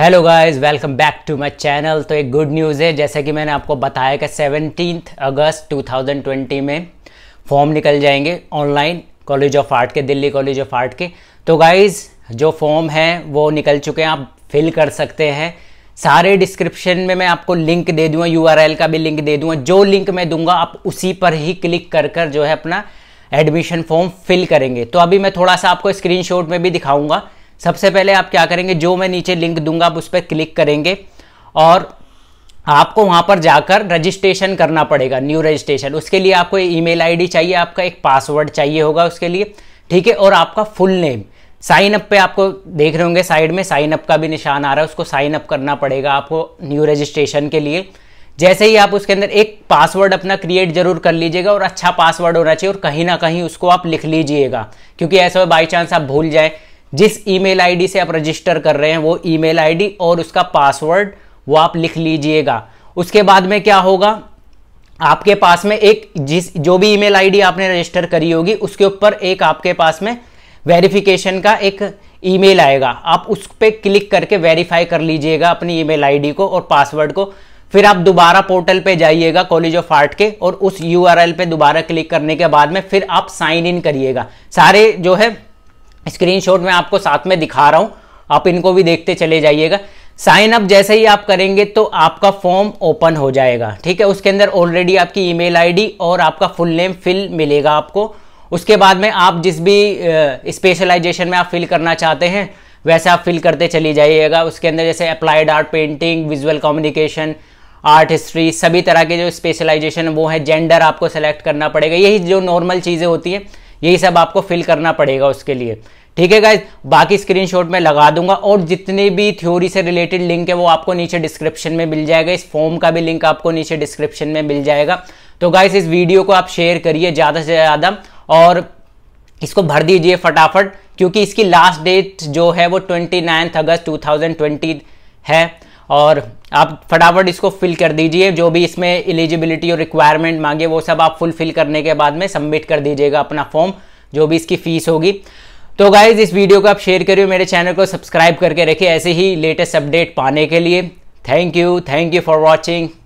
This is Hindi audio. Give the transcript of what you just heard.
hello guys welcome back to my channel तो एक गुड न्यूज़ है जैसे कि मैंने आपको बताया कि सेवनटीन अगस्त 2020 में फॉर्म निकल जाएंगे ऑनलाइन कॉलेज ऑफ आर्ट के दिल्ली कॉलेज ऑफ आर्ट के तो गाइस जो फॉर्म है वो निकल चुके हैं आप फिल कर सकते हैं सारे डिस्क्रिप्शन में मैं आपको लिंक दे दूँगा यू का भी लिंक दे दूँगा जो लिंक मैं दूंगा आप उसी पर ही क्लिक कर कर जो है अपना एडमिशन फॉर्म फिल करेंगे तो अभी मैं थोड़ा सा आपको स्क्रीन में भी दिखाऊंगा सबसे पहले आप क्या करेंगे जो मैं नीचे लिंक दूंगा आप उस पर क्लिक करेंगे और आपको वहां पर जाकर रजिस्ट्रेशन करना पड़ेगा न्यू रजिस्ट्रेशन उसके लिए आपको ईमेल आईडी चाहिए आपका एक पासवर्ड चाहिए होगा उसके लिए ठीक है और आपका फुल नेम साइन अप पे आपको देख रहे होंगे साइड में साइन अप का भी निशान आ रहा है उसको साइन अप करना पड़ेगा आपको न्यू रजिस्ट्रेशन के लिए जैसे ही आप उसके अंदर एक पासवर्ड अपना क्रिएट जरूर कर लीजिएगा और अच्छा पासवर्ड होना चाहिए और कहीं ना कहीं उसको आप लिख लीजिएगा क्योंकि ऐसा बाई चांस आप भूल जाए जिस ईमेल आईडी से आप रजिस्टर कर रहे हैं वो ईमेल आईडी और उसका पासवर्ड वो आप लिख लीजिएगा उसके बाद में क्या होगा आपके पास में एक जिस जो भी ईमेल आईडी आपने रजिस्टर करी होगी उसके ऊपर एक आपके पास में वेरिफिकेशन का एक ईमेल आएगा आप उस पर क्लिक करके वेरीफाई कर लीजिएगा अपनी ईमेल आईडी को और पासवर्ड को फिर आप दोबारा पोर्टल पे जाइएगा कॉलेज ऑफ आर्ट के और उस यूआरएल पे दोबारा क्लिक करने के बाद में फिर आप साइन इन करिएगा सारे जो है स्क्रीनशॉट में आपको साथ में दिखा रहा हूँ आप इनको भी देखते चले जाइएगा साइन अप जैसे ही आप करेंगे तो आपका फॉर्म ओपन हो जाएगा ठीक है उसके अंदर ऑलरेडी आपकी ईमेल आईडी और आपका फुल नेम फिल मिलेगा आपको उसके बाद में आप जिस भी स्पेशलाइजेशन में आप फिल करना चाहते हैं वैसे आप फिल करते चली जाइएगा उसके अंदर जैसे applied art painting visual communication art history सभी तरह के जो स्पेशलाइजेशन वो है जेंडर आपको सेलेक्ट करना पड़ेगा यही जो नॉर्मल चीज़ें होती हैं यही सब आपको फिल करना पड़ेगा उसके लिए ठीक है गाइज बाकी स्क्रीनशॉट में लगा दूंगा और जितने भी थ्योरी से रिलेटेड लिंक है वो आपको नीचे डिस्क्रिप्शन में मिल जाएगा इस फॉर्म का भी लिंक आपको नीचे डिस्क्रिप्शन में मिल जाएगा तो गाइज इस वीडियो को आप शेयर करिए ज़्यादा से ज़्यादा और इसको भर दीजिए फटाफट क्योंकि इसकी लास्ट डेट जो है वो ट्वेंटी अगस्त टू है और आप फटाफट इसको फिल कर दीजिए जो भी इसमें एलिजिबिलिटी और रिक्वायरमेंट मांगे वो सब आप फुलफिल करने के बाद में सबमिट कर दीजिएगा अपना फॉर्म जो भी इसकी फीस होगी तो गाइज इस वीडियो को आप शेयर करिए मेरे चैनल को सब्सक्राइब करके रखिए ऐसे ही लेटेस्ट अपडेट पाने के लिए thank you thank you for watching